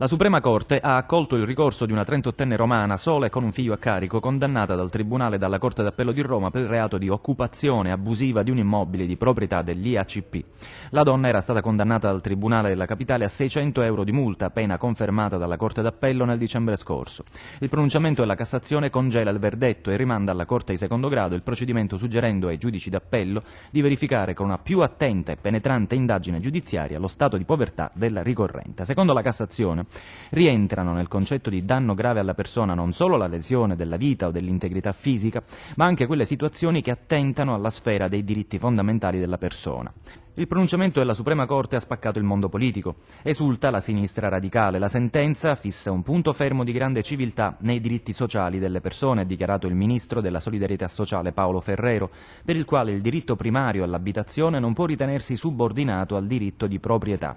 La Suprema Corte ha accolto il ricorso di una 38enne romana sola e con un figlio a carico condannata dal Tribunale e dalla Corte d'Appello di Roma per il reato di occupazione abusiva di un immobile di proprietà dell'IACP. La donna era stata condannata dal Tribunale della Capitale a 600 euro di multa, pena confermata dalla Corte d'Appello nel dicembre scorso. Il pronunciamento della Cassazione congela il verdetto e rimanda alla Corte di secondo grado il procedimento suggerendo ai giudici d'appello di verificare con una più attenta e penetrante indagine giudiziaria lo stato di povertà della ricorrente. Secondo la Cassazione, rientrano nel concetto di danno grave alla persona non solo la lesione della vita o dell'integrità fisica, ma anche quelle situazioni che attentano alla sfera dei diritti fondamentali della persona. Il pronunciamento della Suprema Corte ha spaccato il mondo politico. Esulta la sinistra radicale. La sentenza fissa un punto fermo di grande civiltà nei diritti sociali delle persone, ha dichiarato il ministro della Solidarietà Sociale Paolo Ferrero, per il quale il diritto primario all'abitazione non può ritenersi subordinato al diritto di proprietà.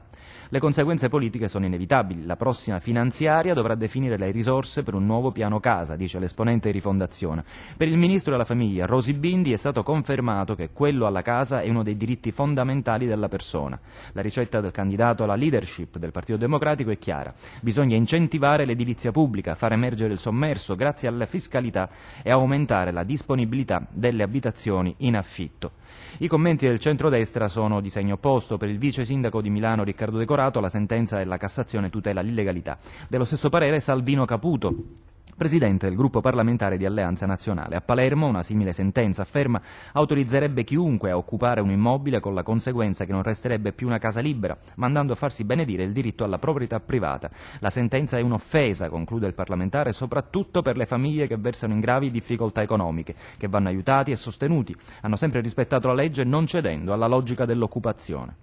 Le conseguenze politiche sono inevitabili. La prossima finanziaria dovrà definire le risorse per un nuovo piano casa, dice l'esponente di rifondazione. Per il ministro della famiglia Rosi Bindi è stato confermato che quello alla casa è uno dei diritti fondamentali fondamentali della persona. La ricetta del candidato alla leadership del Partito Democratico è chiara. Bisogna incentivare l'edilizia pubblica, far emergere il sommerso grazie alla fiscalità e aumentare la disponibilità delle abitazioni in affitto. I commenti del centrodestra sono di segno opposto. Per il vice sindaco di Milano Riccardo Decorato la sentenza della Cassazione tutela l'illegalità. Dello stesso parere Salvino Caputo Presidente del gruppo parlamentare di Alleanza Nazionale. A Palermo una simile sentenza, afferma, autorizzerebbe chiunque a occupare un immobile con la conseguenza che non resterebbe più una casa libera, mandando a farsi benedire il diritto alla proprietà privata. La sentenza è un'offesa, conclude il parlamentare, soprattutto per le famiglie che versano in gravi difficoltà economiche, che vanno aiutati e sostenuti, hanno sempre rispettato la legge non cedendo alla logica dell'occupazione.